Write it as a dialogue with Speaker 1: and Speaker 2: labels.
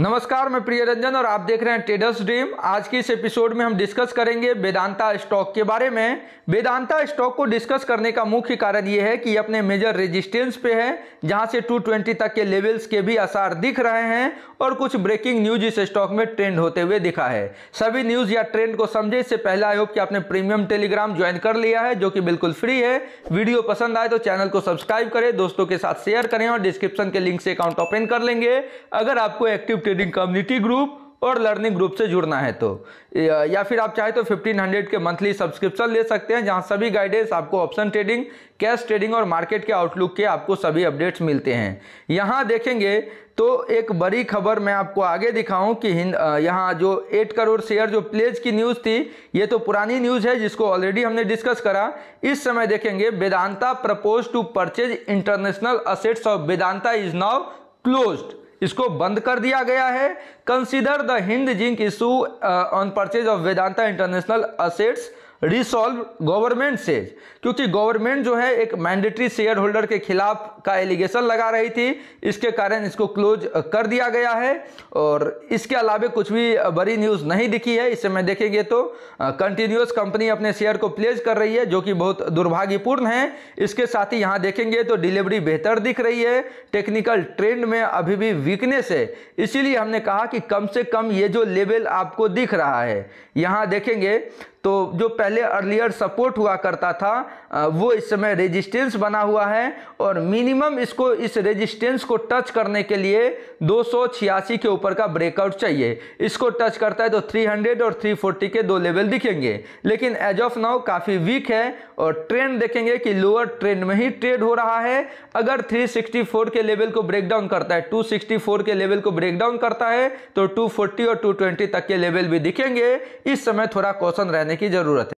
Speaker 1: नमस्कार मैं प्रिय रंजन और आप देख रहे हैं ट्रेडर्स ड्रीम आज के इस एपिसोड में हम डिस्कस करेंगे वेदांता स्टॉक के बारे में वेदांता स्टॉक को डिस्कस करने का मुख्य कारण ये है कि अपने मेजर रेजिस्टेंस पे है जहां से 220 तक के लेवल्स के भी आसार दिख रहे हैं और कुछ ब्रेकिंग न्यूज इस स्टॉक में ट्रेंड होते हुए दिखा है सभी न्यूज या ट्रेंड को समझे इससे पहले आई होप कि आपने प्रीमियम टेलीग्राम ज्वाइन कर लिया है जो कि बिल्कुल फ्री है वीडियो पसंद आए तो चैनल को सब्सक्राइब करें दोस्तों के साथ शेयर करें और डिस्क्रिप्शन के लिंक से अकाउंट ओपन कर लेंगे अगर आपको एक्टिव ट्रेडिंग कम्युनिटी ग्रुप और लर्निंग ग्रुप से जुड़ना है तो या फिर आप चाहे तो 1500 के मंथली सब्सक्रिप्शन ले सकते हैं जहां सभी गाइडेंस आपको ऑप्शन ट्रेडिंग कैश ट्रेडिंग और मार्केट के आउटलुक के आपको सभी अपडेट्स मिलते हैं यहां देखेंगे तो एक बड़ी खबर मैं आपको आगे दिखाऊं कि हिंद यहाँ जो 8 करोड़ शेयर जो प्लेज की न्यूज़ थी ये तो पुरानी न्यूज़ है जिसको ऑलरेडी हमने डिस्कस करा इस समय देखेंगे Vedanta propose to purchase international assets of Vedanta is now closed इसको बंद कर दिया गया है consider the Hind zinc issue on purchase of Vedanta international assets resolve government says क्योंकि गवर्नमेंट जो है एक मैंडेटरी शेयर होल्डर के खिलाफ का एलिगेशन लगा रही थी इसके कारण इसको क्लोज कर दिया गया है और इसके अलावा कुछ भी बड़ी न्यूज़ नहीं दिखी है इस समय देखेंगे तो कंटिन्यूस कंपनी अपने शेयर को प्लेज कर रही है जो कि बहुत दुर्भाग्यपूर्ण है इसके साथ ही यहाँ देखेंगे तो डिलीवरी बेहतर दिख रही है टेक्निकल ट्रेंड में अभी भी वीकनेस है इसीलिए हमने कहा कि कम से कम ये जो लेवल आपको दिख रहा है यहाँ देखेंगे तो जो पहले अर्लियर सपोर्ट हुआ करता था वो इस समय रेजिस्टेंस बना हुआ है और मिनिमम इसको इस रेजिस्टेंस को टच करने के लिए दो के ऊपर का ब्रेकआउट चाहिए इसको टच करता है तो 300 और 340 के दो लेवल दिखेंगे लेकिन एज ऑफ नाउ काफ़ी वीक है और ट्रेंड देखेंगे कि लोअर ट्रेंड में ही ट्रेड हो रहा है अगर 364 के लेवल को ब्रेकडाउन करता है 264 के लेवल को ब्रेक डाउन करता है तो 240 और 220 तक के लेवल भी दिखेंगे इस समय थोड़ा क्वेश्चन रहने की ज़रूरत है